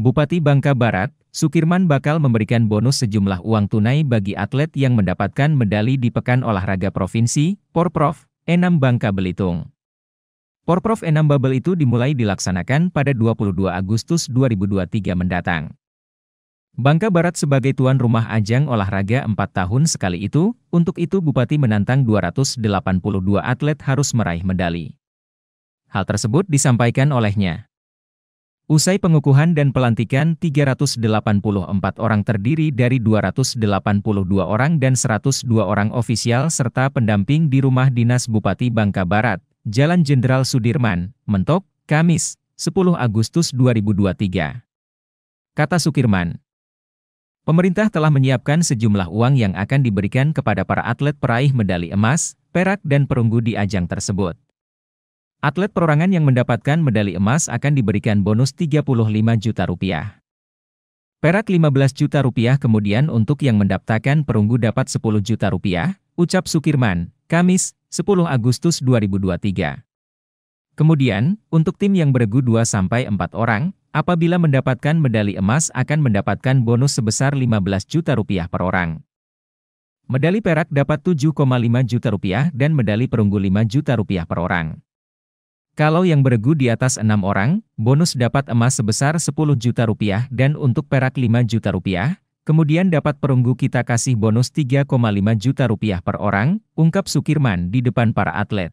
Bupati Bangka Barat, Sukirman bakal memberikan bonus sejumlah uang tunai bagi atlet yang mendapatkan medali di Pekan Olahraga Provinsi, Porprov, Enam Bangka Belitung. Porprov Enam Babel itu dimulai dilaksanakan pada 22 Agustus 2023 mendatang. Bangka Barat sebagai tuan rumah ajang olahraga empat tahun sekali itu, untuk itu Bupati menantang 282 atlet harus meraih medali. Hal tersebut disampaikan olehnya. Usai pengukuhan dan pelantikan 384 orang terdiri dari 282 orang dan 102 orang ofisial serta pendamping di Rumah Dinas Bupati Bangka Barat, Jalan Jenderal Sudirman, Mentok, Kamis, 10 Agustus 2023. Kata Sukirman, pemerintah telah menyiapkan sejumlah uang yang akan diberikan kepada para atlet peraih medali emas, perak dan perunggu di ajang tersebut. Atlet perorangan yang mendapatkan medali emas akan diberikan bonus 35 juta rupiah. Perak 15 juta rupiah kemudian untuk yang mendaftarkan perunggu dapat 10 juta rupiah, ucap Sukirman, Kamis, 10 Agustus 2023. Kemudian, untuk tim yang beregu 2-4 orang, apabila mendapatkan medali emas akan mendapatkan bonus sebesar 15 juta rupiah per orang. Medali perak dapat 7,5 juta rupiah dan medali perunggu 5 juta rupiah per orang. Kalau yang beregu di atas enam orang, bonus dapat emas sebesar 10 juta rupiah dan untuk perak 5 juta rupiah, kemudian dapat perunggu kita kasih bonus 3,5 juta rupiah per orang, ungkap Sukirman di depan para atlet.